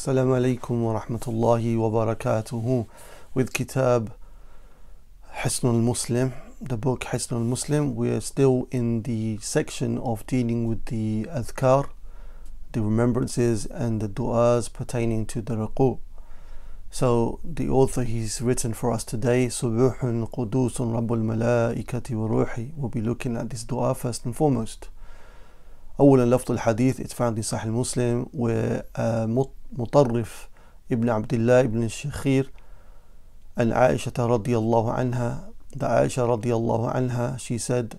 Assalamu alaikum wa rahmatullahi wa barakatuhu with Kitab Hisnul Muslim, the book Hisnul Muslim. We are still in the section of dealing with the adhkar, the remembrances, and the du'as pertaining to the rak'ah. So, the author he's written for us today, Subuhun Qudusun Rabbul Malaikati wa Ruhi, we'll be looking at this du'a first and foremost. أولا لفظ الحديث it's found in Sahih Muslim where uh, مطرف ابن عبد الله ابن الشخير عن عائشة رضي الله عنها عائشة رضي الله عنها she said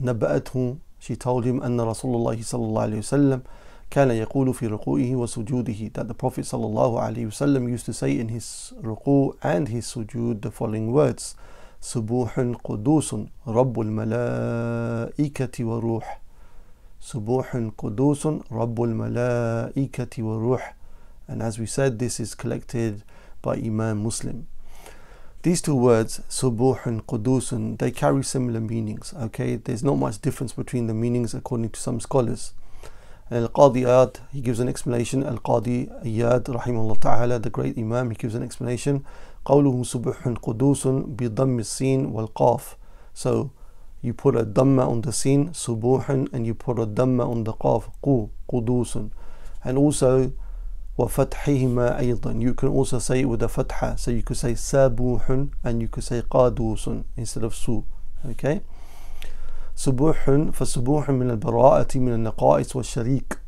نبأته she told him أن رسول الله صلى الله عليه وسلم كان يقول في ركوعه وسجوده that the Prophet صلى الله عليه وسلم used to say in his ركوع and his sujud the following words سبوح قدوس رب الملائكة وروح سبوح قدوس رب الملائكة وروح And as we said, this is collected by Imam Muslim. These two words, subuh and qudusun, they carry similar meanings. Okay, there's not much difference between the meanings according to some scholars. Al-Qadi Iyad, he gives an explanation. Al-Qadi Iyad, rahimahullah ta'ala, the great Imam, he gives an explanation. قوله سبح قدوس بضم السين والقاف. So you put a dhamma on the sin, subuhun, and you put a dhamma on the qaf, qu, qudusun. And also وفتحهما أيضا you can also say it with a fatha so you could say سابوح and you could say قادوس instead of su okay سبوح فسبوح من البراءة من النقائص والشريك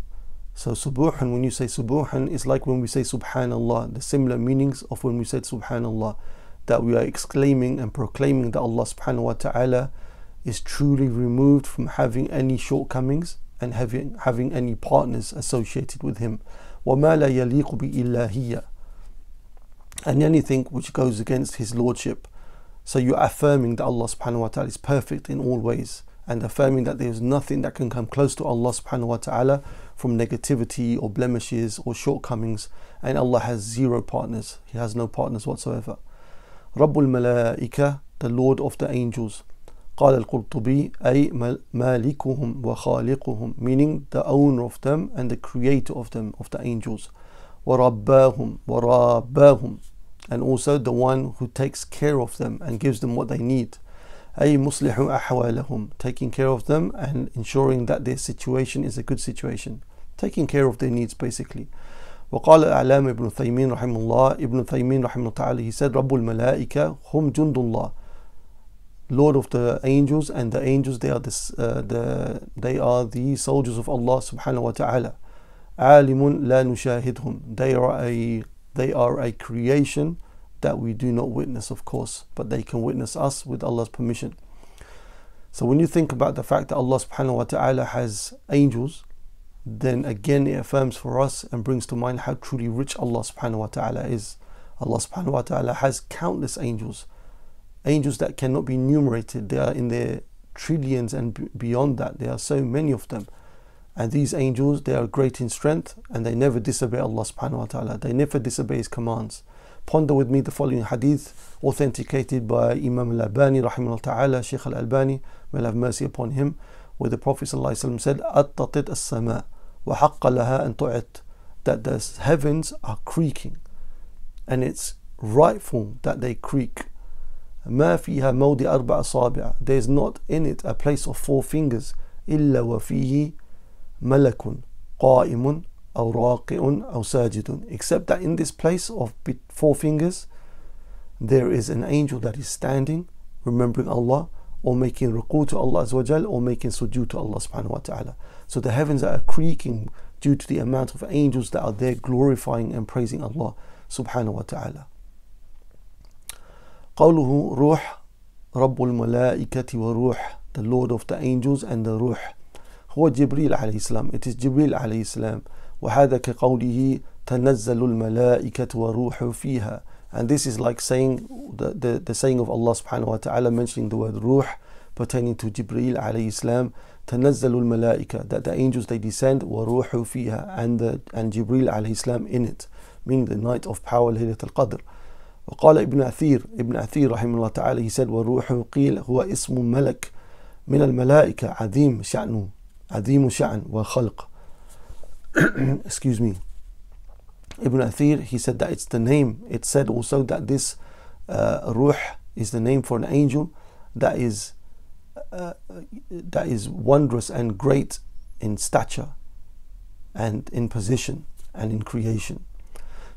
So subuhan, when you say subuhan, it's like when we say subhanallah, the similar meanings of when we said subhanallah, that we are exclaiming and proclaiming that Allah subhanahu wa ta'ala is truly removed from having any shortcomings and having, having any partners associated with him. وَمَا لَا يَلِيقُ بِإِلَّهِيَّ And anything which goes against His Lordship. So you're affirming that Allah subhanahu wa ta'ala is perfect in all ways and affirming that there is nothing that can come close to Allah subhanahu wa ta'ala from negativity or blemishes or shortcomings and Allah has zero partners. He has no partners whatsoever. Rabbul Malaika, the Lord of the angels. قال القرطبي أي مالكهم وخالقهم meaning the owner of them and the creator of them of the angels ورباهم ورباهم and also the one who takes care of them and gives them what they need أي مصلح أحوالهم taking care of them and ensuring that their situation is a good situation taking care of their needs basically وقال الأعلام ابن ثيمين رحمه الله ابن ثيمين رحمه الله تعالى he said رب الملائكة هم جند الله Lord of the angels, and the angels they are this, uh, the they are the soldiers of Allah subhanahu wa taala. عالم لا نشاهدهم. They are a they are a creation that we do not witness, of course, but they can witness us with Allah's permission. So when you think about the fact that Allah subhanahu wa taala has angels, then again it affirms for us and brings to mind how truly rich Allah subhanahu wa ta'ala is. Allah subhanahu wa ta'ala has countless angels angels that cannot be enumerated. They are in their trillions and beyond that. There are so many of them. And these angels, they are great in strength and they never disobey Allah subhanahu wa ta'ala. They never disobey His commands. Ponder with me the following hadith authenticated by Imam al-Albani rahimahullah ta'ala, sheik al-Albani, may Allah have mercy upon him, where the Prophet ﷺ said, أَتَّطِتْ السَّمَاء وَحَقَّ لَهَا أَن تُعِتْ That the heavens are creaking and it's rightful that they creak ما فيها أربع أصابع there is not in it a place of four fingers إلا وفيه ملك قائم أو راقع أو ساجد except that in this place of four fingers there is an angel that is standing remembering Allah or making ruku to Allah Azza or making sujood to Allah subhanahu wa ta'ala. So the heavens are creaking due to the amount of angels that are there glorifying and praising Allah subhanahu wa ta'ala. قوله روح رب الملائكة وروح the Lord of the angels and the روح هو جبريل عليه السلام it is جبريل عليه السلام وهذا كقوله تنزل الملائكة وروح فيها and this is like saying the, the, the saying of Allah subhanahu wa ta'ala mentioning the word روح pertaining to جبريل alayhi salam تنزل الملائكة that the angels they descend وروح فيها and, the, and جبريل alayhi salam in it meaning the night of power Laylatul Qadr وقال ابن أثير ابن أثير رحمه الله تعالى he said والروح قيل هو اسم ملك من الملائكة عظيم شأنه عظيم شأن وخلق excuse me Ibn Athir he said that it's the name it said also that this uh, ruh is the name for an angel that is uh, that is wondrous and great in stature and in position and in creation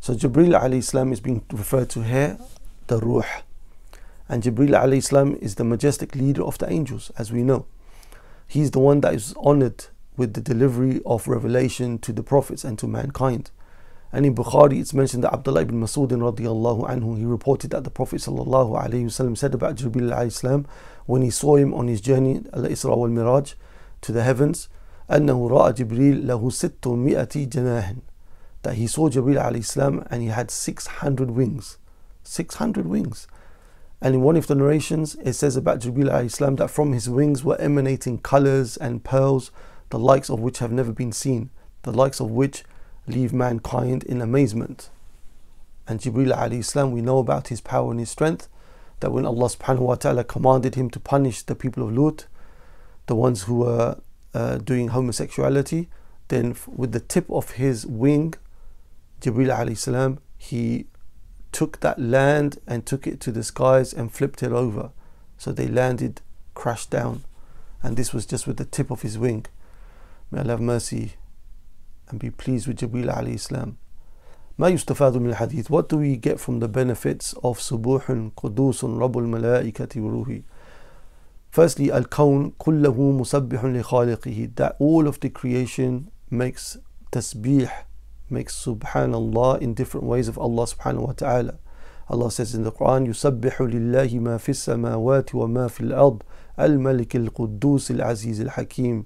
So Jibril alayhi salam is being referred to here, the Ruh. And Jibril alayhi salam is the majestic leader of the angels, as we know. He's the one that is honored with the delivery of revelation to the prophets and to mankind. And in Bukhari, it's mentioned that Abdullah ibn Masud radiallahu anhu, he reported that the Prophet sallallahu alayhi wasallam said about Jibril alayhi salam when he saw him on his journey, al-Isra wal-Miraj, to the heavens, أنه رأى جبريل له 600 جناح that he saw Jibril al Islam and he had 600 wings. 600 wings. And in one of the narrations, it says about Jibril al Islam that from his wings were emanating colors and pearls, the likes of which have never been seen, the likes of which leave mankind in amazement. And Jibril al Islam, we know about his power and his strength, that when Allah subhanahu wa ta'ala commanded him to punish the people of Lut, the ones who were uh, doing homosexuality, then with the tip of his wing, Jibril alayhi he took that land and took it to the skies and flipped it over. So they landed, crashed down. And this was just with the tip of his wing. May Allah have mercy and be pleased with Jibril alayhi salam. ما يستفاد من الحديث What do we get from the benefits of سبوح قدوس رب الملائكة وروحي Firstly, الكون كله مسبح لخالقه That all of the creation makes tasbih makes subhanallah in different ways of Allah subhanahu wa ta'ala. Allah says in the Quran, يُسَبِّحُ لِلَّهِ مَا فِي السَّمَاوَاتِ وَمَا فِي الْأَرْضِ الْمَلِكِ الْقُدُّوسِ الْعَزِيزِ الْحَكِيمِ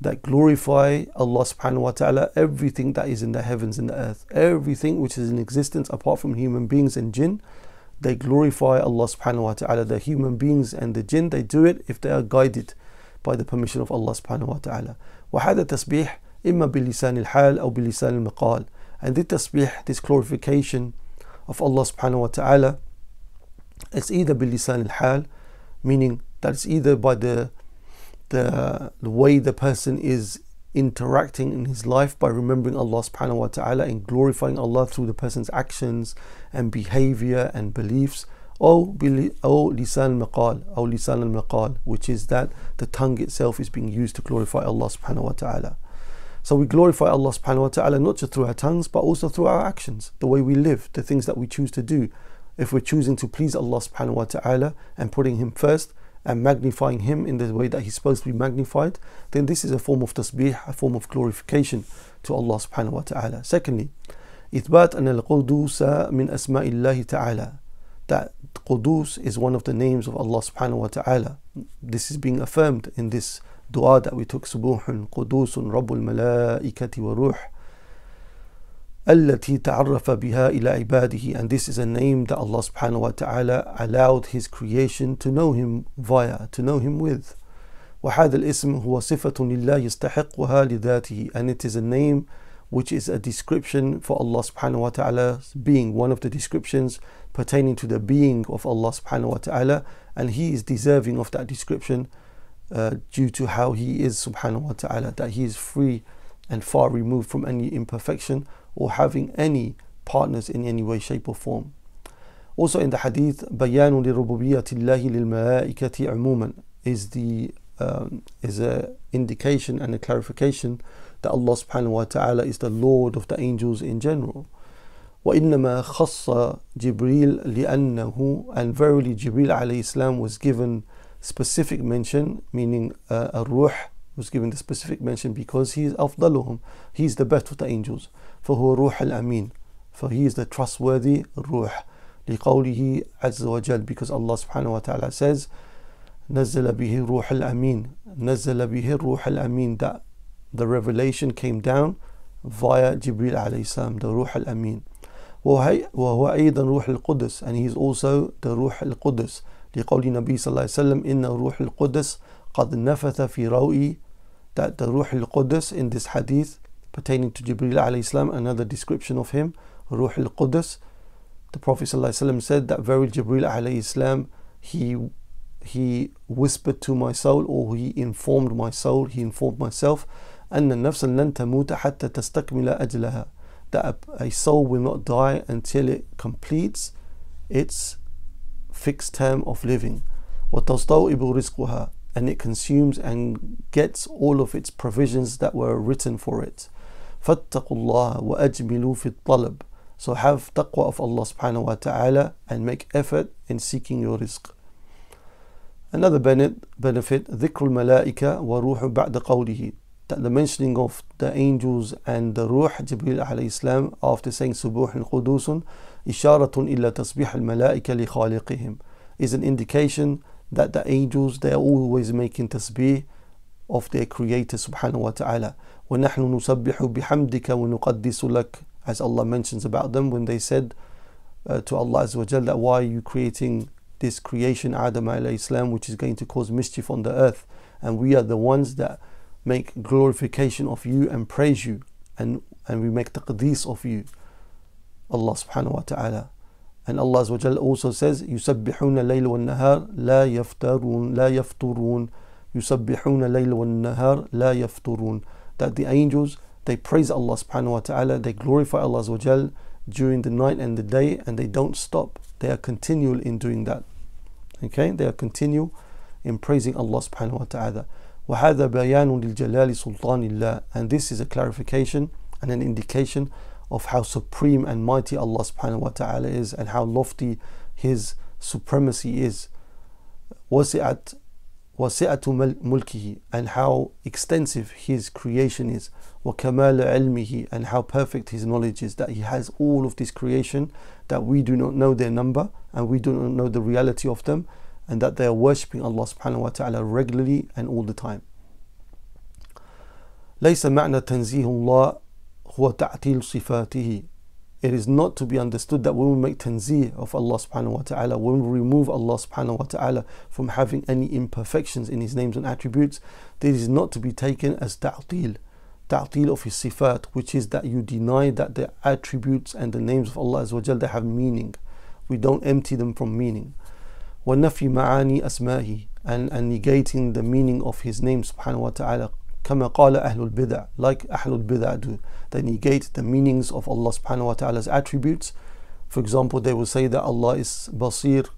That glorify Allah subhanahu wa ta'ala everything that is in the heavens and the earth. Everything which is in existence apart from human beings and jinn, they glorify Allah subhanahu wa ta'ala. The human beings and the jinn, they do it if they are guided by the permission of Allah subhanahu wa ta'ala. وَهَذَا تَسْبِيحٌ إما بلسان الحال أو بلسان المقال and this tasbih, this glorification of Allah subhanahu wa ta'ala it's either bilisan al meaning that it's either by the, the the way the person is interacting in his life by remembering Allah subhanahu wa ta'ala and glorifying Allah through the person's actions and behavior and beliefs or lisan al-maqal or lisan al which is that the tongue itself is being used to glorify Allah subhanahu wa ta'ala so we glorify Allah subhanahu wa ta'ala not just through our tongues but also through our actions, the way we live, the things that we choose to do. If we're choosing to please Allah subhanahu wa ta'ala and putting Him first and magnifying Him in the way that He's supposed to be magnified, then this is a form of tasbih, a form of glorification to Allah subhanahu wa ta'ala. Secondly, إثبات أن القدوس من أسماء الله تعالى that Qudus is one of the names of Allah subhanahu wa ta'ala. This is being affirmed in this dua that we took, Subuhun Qudusun Rabbul Malaikati wa Ruh. التي تعرف بها إلى عباده and this is a name that Allah subhanahu wa ta'ala allowed his creation to know him via to know him with وهذا الاسم هو صفة لله يستحقها لذاته and it is a name which is a description for Allah subhanahu wa ta'ala's being one of the descriptions pertaining to the being of Allah subhanahu wa ta'ala and he is deserving of that description uh, due to how He is, subhanahu wa ta'ala, that He is free and far removed from any imperfection or having any partners in any way, shape, or form. Also in the hadith, بيان لربوبية الله للملائكة عموما is the um, is a indication and a clarification that Allah subhanahu wa ta'ala is the Lord of the angels in general. وإنما خص جبريل لأنه and verily Jibril alayhi was given specific mention, meaning uh, a ruh was given the specific mention because he is afdaluhum, he is the best of the angels. for ruh روح الأمين, for he is the trustworthy ruh. لقوله عز وجل because Allah subhanahu wa ta'ala says نزل به الروح الأمين نزل به الروح الأمين that the revelation came down via Jibril عليه السلام the روح الأمين وهو أيضا روح القدس and he is also the روح القدس لقول النبي صلى الله عليه وسلم إن الروح القدس قد نفث في روئي that the Ruh al in this hadith pertaining to Jibril عليه السلام another description of him روح القدس the Prophet صلى الله عليه وسلم said that very Jibril عليه السلام he he whispered to my soul or he informed my soul he informed myself أن النفس لن تموت حتى تستكمل أجلها that a, a soul will not die until it completes its fixed term of living. And it consumes and gets all of its provisions that were written for it. So have taqwa of Allah subhanahu wa ta'ala and make effort in seeking your rizq. Another benefit, ذِكْرُ الملائكة وَرُوحُ بَعْدَ قَوْلِهِ That the mentioning of the angels and the Ruh, Jibreel alayhi salam, after saying سُبُوحٌ قُدُوسٌ إشارة إلى تصبيح الملائكة لخالقهم is an indication that the angels they are always making tasbih of their creator subhanahu wa ta'ala ونحن نسبح بحمدك ونقدس لك as Allah mentions about them when they said uh, to Allah Azza wa Jal that why are you creating this creation Adam alayhi Islam which is going to cause mischief on the earth and we are the ones that make glorification of you and praise you and, and we make taqdees of you Allah subhanahu wa ta'ala. And Allah Azawajal also says, يُسَبِّحُونَ اللَّيْلَ وَالنَّهَارَ لَا يَفْتَرُونَ لَا يَفْتُرُونَ يُسَبِّحُونَ اللَّيْلَ وَالنَّهَارَ لَا يَفْتُرُونَ That the angels, they praise Allah subhanahu wa ta'ala, they glorify Allah Azawajal during the night and the day, and they don't stop. They are continual in doing that. Okay? They are continual in praising Allah subhanahu wa ta'ala. وَهَذَا بَيَانٌ لِلْجَلَالِ سُلْطَانِ اللَّهِ And this is a clarification and an indication of how supreme and mighty Allah subhanahu wa ta'ala is and how lofty His supremacy is. وَسِعَتْ وَسِعَةُ مُلْكِهِ and how extensive His creation is. وَكَمَالَ عِلْمِهِ and how perfect His knowledge is that He has all of this creation that we do not know their number and we do not know the reality of them and that they are worshipping Allah subhanahu wa ta'ala regularly and all the time. ليس معنى تنزيه الله صفاته it is not to be understood that when we make tanzih of Allah subhanahu wa ta'ala, when we remove Allah subhanahu wa ta'ala from having any imperfections in His names and attributes, this is not to be taken as ta'til, ta'til of His sifat, which is that you deny that the attributes and the names of Allah azawajal, they have meaning. We don't empty them from meaning. وَنَفِي مَعَانِي أَسْمَاهِ and, and negating the meaning of His name subhanahu wa ta'ala كما قال أهل البدع like أهل البدع do they negate the meanings of Allah subhanahu wa ta'ala's attributes for example they will say that Allah is basir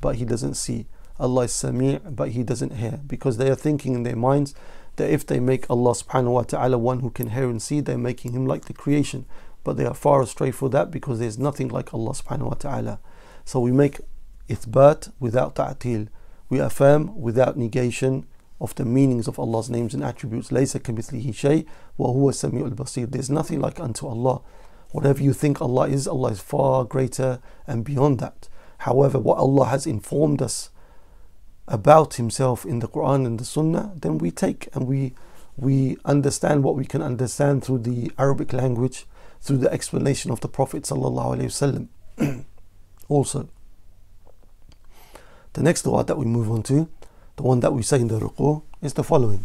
but he doesn't see Allah is sami' but he doesn't hear because they are thinking in their minds that if they make Allah subhanahu wa ta'ala one who can hear and see they're making him like the creation but they are far astray for that because there's nothing like Allah subhanahu wa ta'ala so we make ithbat without ta'til we affirm without negation of the meanings of Allah's names and attributes. لَيْسَ كَمِثْلِهِ شَيْءٍ There's nothing like unto Allah. Whatever you think Allah is, Allah is far greater and beyond that. However, what Allah has informed us about Himself in the Quran and the Sunnah, then we take and we we understand what we can understand through the Arabic language, through the explanation of the Prophet ﷺ. also, the next dua that we move on to the one that we say in the ruku, is the following.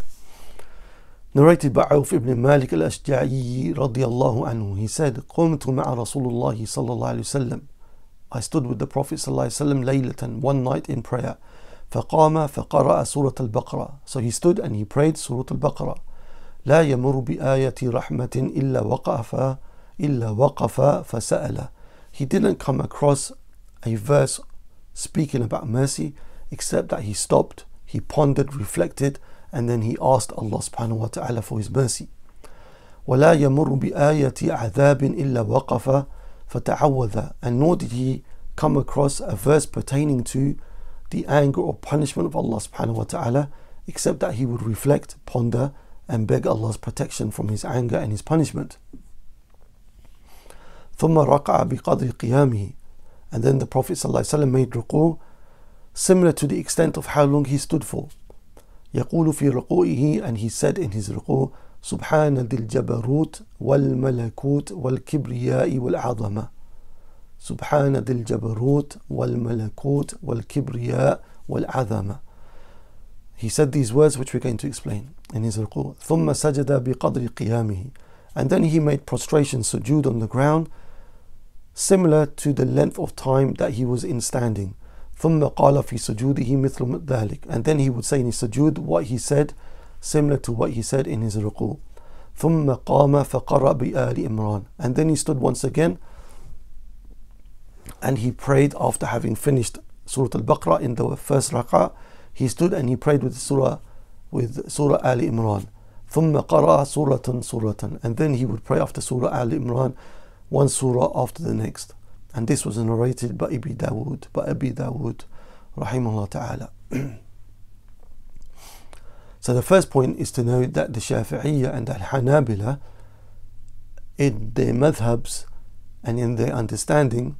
Narrated by Auf ibn Malik al-Ashja'i radiyallahu anhu, he said, قمت مع رسول الله صلى الله عليه وسلم. I stood with the Prophet صلى الله عليه وسلم ليلة one night in prayer. فقام فقرأ سورة البقرة. So he stood and he prayed سورة البقرة. لا يمر بآية رحمة إلا وقف إلا وقف فسأل. He didn't come across a verse speaking about mercy except that he stopped he pondered, reflected, and then he asked Allah subhanahu wa ta'ala for his mercy. ولا يمر بآية عذاب إلا وقف فتعوذ and nor did he come across a verse pertaining to the anger or punishment of Allah subhanahu wa ta'ala except that he would reflect, ponder and beg Allah's protection from his anger and his punishment. ثم رقع بقدر قيامه and then the Prophet made ruku similar to the extent of how long he stood for. يقول في رقوعه and he said in his رقوع سبحان ذي الجبروت والملكوت والكبرياء والعظمة سبحان ذي الجبروت والملكوت والكبرياء والعظمة He said these words which we're going to explain in his رقوع ثم سجد بقدر قيامه And then he made prostration sujood on the ground similar to the length of time that he was in standing ثم قال في سجوده مثل ذلك and then he would say in his sujood what he said similar to what he said in his ruku ثم قام فقرأ بآل إمران and then he stood once again and he prayed after having finished Surah Al-Baqarah in the first rak'ah he stood and he prayed with Surah with Surah Al Imran ثم قرأ سورة سورة and then he would pray after Surah Al Imran one surah after the next and this was narrated by Ibn Dawood by Abi Dawood rahimahullah ta'ala so the first point is to know that the Shafi'iyya and Al-Hanabila in their madhabs and in their understanding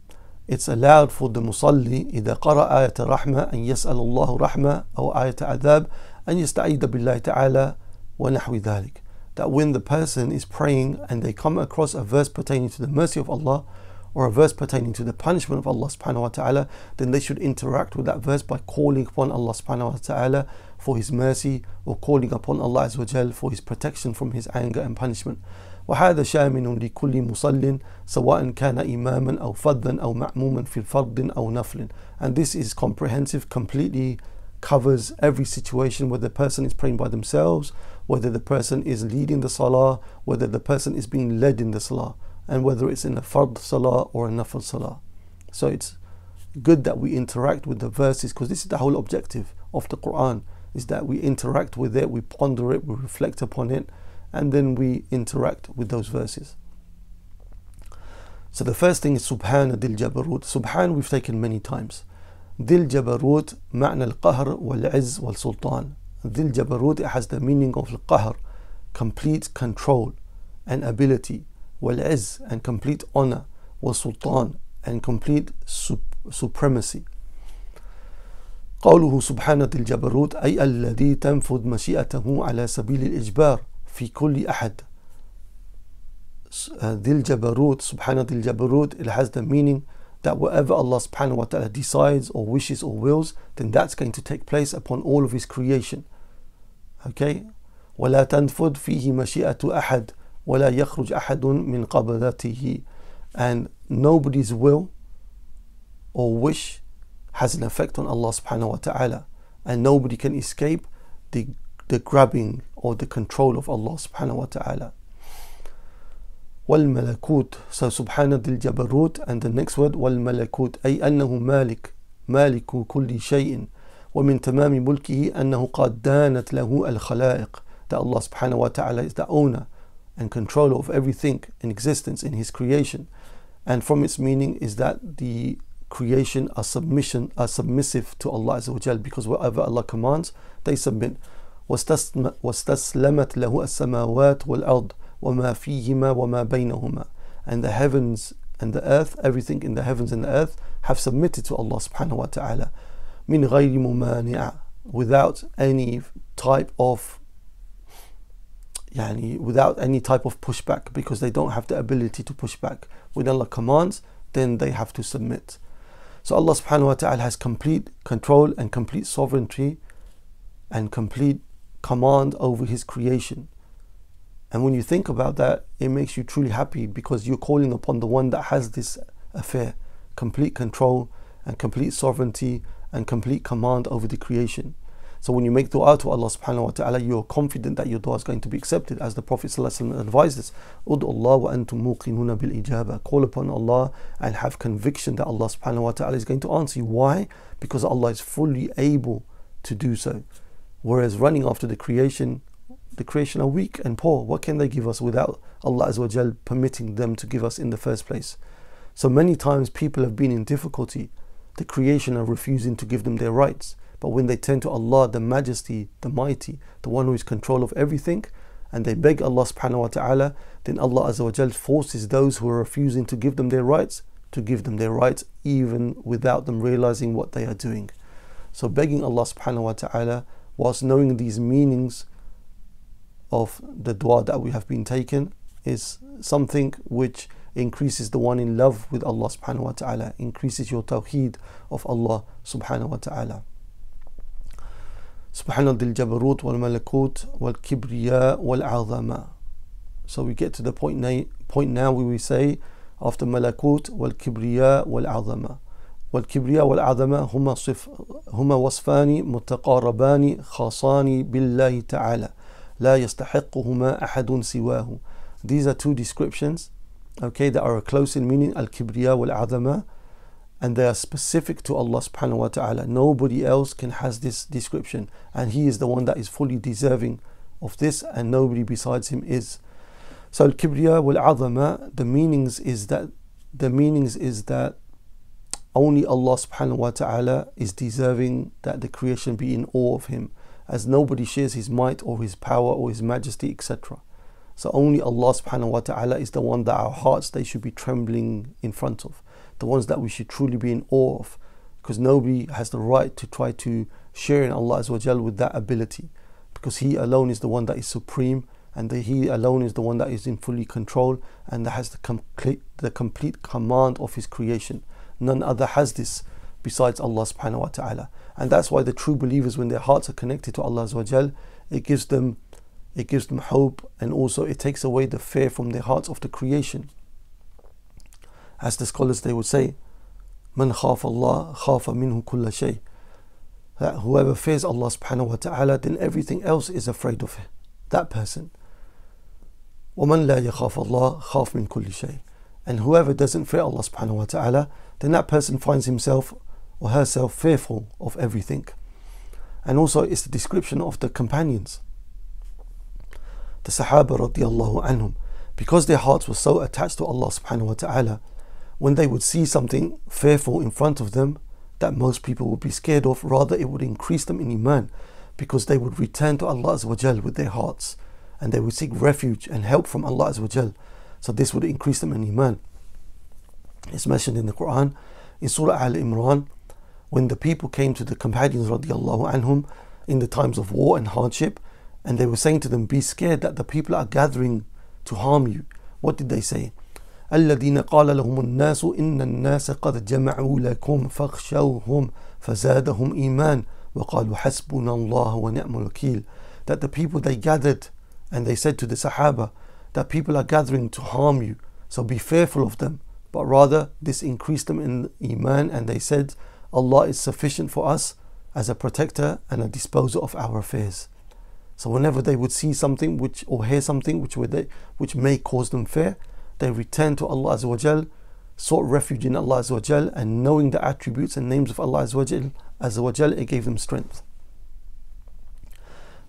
it's allowed for the musalli إذا قرأ آية rahma أن يسأل الله رحمة أو آية عذاب أن يستعيد بالله تعالى ونحو ذلك that when the person is praying and they come across a verse pertaining to the mercy of Allah or a verse pertaining to the punishment of Allah subhanahu wa ta'ala, then they should interact with that verse by calling upon Allah subhanahu wa ta'ala for his mercy or calling upon Allah Azza for his protection from his anger and punishment. وهذا شامل لكل مصل سواء كان إماما أو فضلا أو معموما في الفرض أو نفل and this is comprehensive completely covers every situation whether the person is praying by themselves whether the person is leading the salah whether the person is being led in the salah and whether it's in a fard salah or a nafl salah. So it's good that we interact with the verses because this is the whole objective of the Quran is that we interact with it, we ponder it, we reflect upon it, and then we interact with those verses. So the first thing is Subhan Dil Jabarut. Subhan we've taken many times. Dil Jabarut, Ma'na al-Qahr wal-Izz wal-Sultan. Dil Jabarut, it has the meaning of al-Qahr, complete control and ability. والعز and complete honor والسلطان and complete supremacy قوله سبحانه الجبروت أي الذي تنفذ مشيئته على سبيل الإجبار في كل أحد ذي الجبروت سبحانه الجبروت it has the meaning that whatever Allah subhanahu wa ta'ala decides or wishes or wills then that's going to take place upon all of his creation okay ولا تنفذ فيه مشيئة أحد ولا يخرج أحد من قبضته and nobody's will or wish has an effect on Allah subhanahu wa ta'ala and nobody can escape the, the grabbing or the control of Allah subhanahu wa ta'ala والملكوت so سبحان ذي الجبروت and the next word والملكوت أي أنه مالك مالك كل شيء ومن تمام ملكه أنه قد دانت له الخلائق that Allah subhanahu wa ta'ala is the owner and controller of everything in existence in his creation. And from its meaning is that the creation are submission are submissive to Allah Azza because whatever Allah commands, they submit. واستسلمت له السماوات والأرض وما فيهما وما بينهما and the heavens and the earth everything in the heavens and the earth have submitted to Allah subhanahu wa ta'ala من غير ممانع without any type of yani, without any type of pushback because they don't have the ability to push back. When Allah commands, then they have to submit. So Allah subhanahu wa ta'ala has complete control and complete sovereignty and complete command over His creation. And when you think about that, it makes you truly happy because you're calling upon the one that has this affair complete control and complete sovereignty and complete command over the creation. So when you make dua to Allah subhanahu wa ta'ala, you're confident that your dua is going to be accepted. As the Prophet advises, Ud Allah wa antum muqinuna bil Call upon Allah and have conviction that Allah subhanahu wa ta'ala is going to answer you. Why? Because Allah is fully able to do so. Whereas running after the creation, the creation are weak and poor. What can they give us without Allah Azawajal permitting them to give us in the first place? So many times people have been in difficulty. The creation are refusing to give them their rights. But when they turn to Allah, the Majesty, the Mighty, the one who is control of everything, and they beg Allah subhanahu wa ta'ala, then Allah Azza wa forces those who are refusing to give them their rights to give them their rights even without them realizing what they are doing. So begging Allah subhanahu wa ta'ala whilst knowing these meanings of the dua that we have been taken is something which increases the one in love with Allah subhanahu wa ta'ala, increases your tawheed of Allah subhanahu wa ta'ala. سبحان ذي الجبروت والملكوت والكبرياء والعظمة So we get to the point, na- point now where we say after malakut والكبرياء والعظمة والكبرياء والعظمة هما, صف هما وصفان متقاربان خاصان بالله تعالى لا يستحقهما أحد سواه These are two descriptions okay, that are close in meaning al-kibriya wal-azama and they are specific to Allah subhanahu wa ta'ala. Nobody else can has this description and He is the one that is fully deserving of this and nobody besides Him is. So Al-Kibriya wal-Azama, the meanings is that the meanings is that only Allah subhanahu wa ta'ala is deserving that the creation be in awe of Him as nobody shares His might or His power or His majesty etc. So only Allah subhanahu wa ta'ala is the one that our hearts they should be trembling in front of the ones that we should truly be in awe of. Because nobody has the right to try to share in Allah Azawajal with that ability. Because He alone is the one that is supreme and that He alone is the one that is in fully control and that has the complete, the complete command of His creation. None other has this besides Allah subhanahu wa ta'ala. And that's why the true believers, when their hearts are connected to Allah Azawajal, it gives them it gives them hope and also it takes away the fear from their hearts of the creation as the scholars they would say, من خاف الله خاف منه كل شيء. That whoever fears Allah subhanahu wa ta'ala, then everything else is afraid of him. That person. وَمَنْ لَا يَخَافَ اللَّهِ خَافْ مِنْ كُلِّ شَيْءٍ And whoever doesn't fear Allah subhanahu wa ta'ala, then that person finds himself or herself fearful of everything. And also it's the description of the companions. The Sahaba radiallahu anhum. Because their hearts were so attached to Allah subhanahu wa ta'ala, when they would see something fearful in front of them that most people would be scared of, rather it would increase them in Iman because they would return to Allah Azawajal with their hearts and they would seek refuge and help from Allah Azawajal. So this would increase them in Iman. It's mentioned in the Quran in Surah Al Imran when the people came to the companions radiallahu anhum in the times of war and hardship and they were saying to them, Be scared that the people are gathering to harm you. What did they say? الذين قال لهم الناس إن الناس قد جمعوا لكم فاخشوهم فزادهم إيمان وقالوا حسبنا الله ونعم الوكيل that the people they gathered and they said to the Sahaba that people are gathering to harm you so be fearful of them but rather this increased them in Iman and they said Allah is sufficient for us as a protector and a disposer of our affairs so whenever they would see something which or hear something which, would they, which may cause them fear they returned to Allah Azza wa Jal, sought refuge in Allah Azza wa Jal, and knowing the attributes and names of Allah Azza wa Jal, it gave them strength.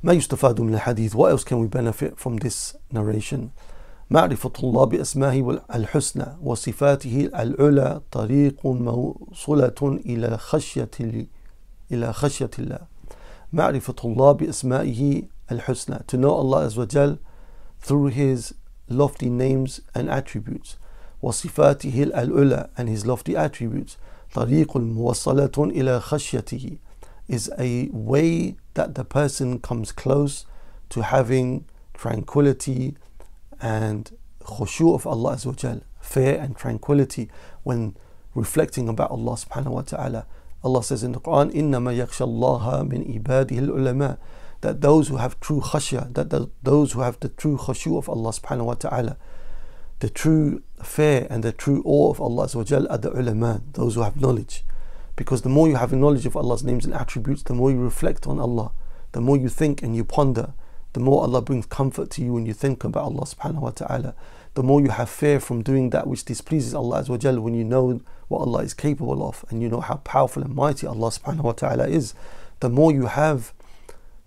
ما يستفاد من الحديث What else can we benefit from this narration? معرفة الله بأسمائه الحسنى وصفاته العلى طريق موصلة إلى خشية إلى خشية الله معرفة الله بأسمائه الحسنى To know Allah Azza wa Jal through His lofty names and attributes. وصفاته الأولى and his lofty attributes. طريق موصلة إلى خشيته is a way that the person comes close to having tranquility and khushu of Allah Azza fear and tranquility when reflecting about Allah subhanahu wa ta'ala. Allah says in the Quran, إِنَّمَا يَخْشَى اللَّهَ مِنْ إِبَادِهِ الْعُلَمَاءِ that those who have true khashya, that the, those who have the true khashu of Allah subhanahu wa ta'ala, the true fear and the true awe of Allah Azawajal are the ulama, those who have knowledge. Because the more you have knowledge of Allah's names and attributes, the more you reflect on Allah, the more you think and you ponder, the more Allah brings comfort to you when you think about Allah subhanahu wa ta'ala. The more you have fear from doing that which displeases Allah Azawajal when you know what Allah is capable of and you know how powerful and mighty Allah subhanahu wa ta'ala is, the more you have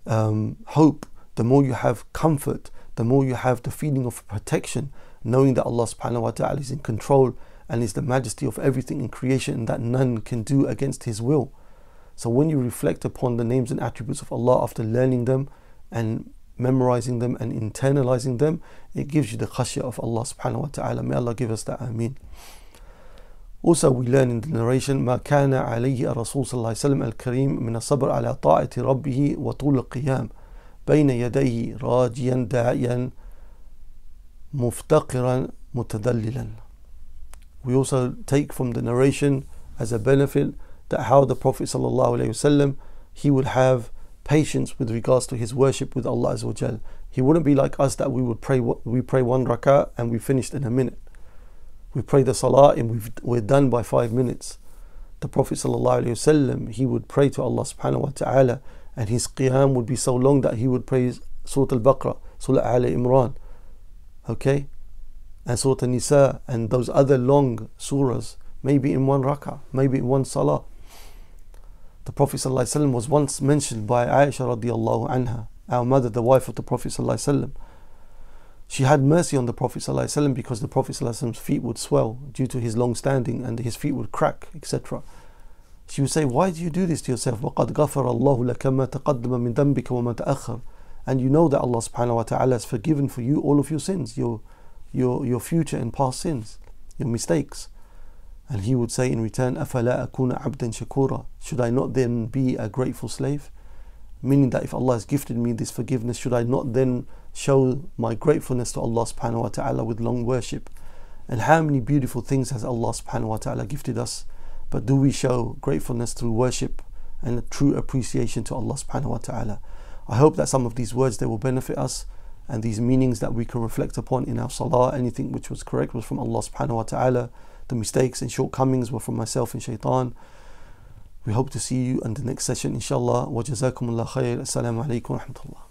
um, hope, the more you have comfort, the more you have the feeling of protection, knowing that Allah subhanahu wa ta'ala is in control and is the majesty of everything in creation and that none can do against His will. So when you reflect upon the names and attributes of Allah after learning them and memorizing them and internalizing them, it gives you the khashya of Allah subhanahu wa ta'ala. May Allah give us that. Ameen. Also, we learn in the narration ما كان عليه الرسول صلى الله عليه وسلم الكريم من الصبر على طاعة ربه وطول القيام بين يديه راجيا داعيا مفتقرا متذللا. We also take from the narration as a benefit that how the Prophet صلى الله عليه وسلم he would have patience with regards to his worship with Allah Azza wa He wouldn't be like us that we would pray we pray one rak'ah and we finished in a minute we pray the salah and we've, we're done by five minutes. The Prophet وسلم, he would pray to Allah subhanahu wa ta'ala and his qiyam would be so long that he would pray Surah Al-Baqarah, Surah Al-Imran, okay? And Surah Al-Nisa and those other long surahs, maybe in one rak'ah, maybe in one salah. The Prophet wasallam was once mentioned by Aisha radiallahu anha, our mother, the wife of the Prophet ﷺ. She had mercy on the Prophet ﷺ because the Prophet ﷺ's feet would swell due to his long standing and his feet would crack, etc. She would say, Why do you do this to yourself? وَقَدْ غَفَرَ اللَّهُ لَكَ مَا تَقَدَّمَ مِن ذَنْبِكَ وَمَا And you know that Allah subhanahu wa ta'ala has forgiven for you all of your sins, your, your, your future and past sins, your mistakes. And he would say in return, أَفَلَا أَكُونَ عَبْدًا شَكُورًا Should I not then be a grateful slave? Meaning that if Allah has gifted me this forgiveness, should I not then show my gratefulness to Allah subhanahu wa ta'ala with long worship. And how many beautiful things has Allah subhanahu wa ta'ala gifted us? But do we show gratefulness through worship and a true appreciation to Allah subhanahu wa ta'ala? I hope that some of these words they will benefit us and these meanings that we can reflect upon in our salah, anything which was correct was from Allah subhanahu wa ta'ala. The mistakes and shortcomings were from myself and shaitan. We hope to see you in the next session, inshallah. Wa jazakumullah khair. Assalamu alaikum wa rahmatullah.